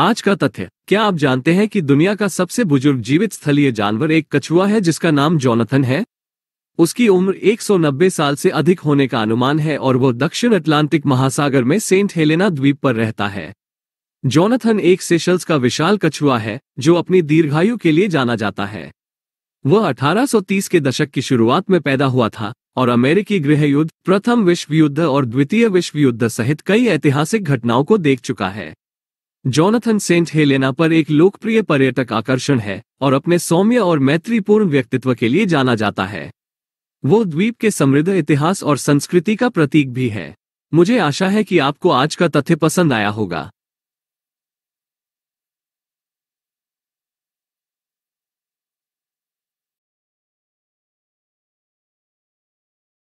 आज का तथ्य क्या आप जानते हैं कि दुनिया का सबसे बुजुर्ग जीवित स्थलीय जानवर एक कछुआ है जिसका नाम जोनाथन है उसकी उम्र 190 साल से अधिक होने का अनुमान है और वो दक्षिण अटलांटिक महासागर में सेंट हेलेना द्वीप पर रहता है जोनाथन एक सेशल्स का विशाल कछुआ है जो अपनी दीर्घायु के लिए जाना जाता है वह 1830 के दशक की शुरुआत में पैदा हुआ था और अमेरिकी गृह युद्ध प्रथम विश्व युद्ध और द्वितीय विश्व युद्ध सहित कई ऐतिहासिक घटनाओं को देख चुका है जोनाथन सेंट हेलेना पर एक लोकप्रिय पर्यटक आकर्षण है और अपने सौम्य और मैत्रीपूर्ण व्यक्तित्व के लिए जाना जाता है वो द्वीप के समृद्ध इतिहास और संस्कृति का प्रतीक भी है मुझे आशा है कि आपको आज का तथ्य पसंद आया होगा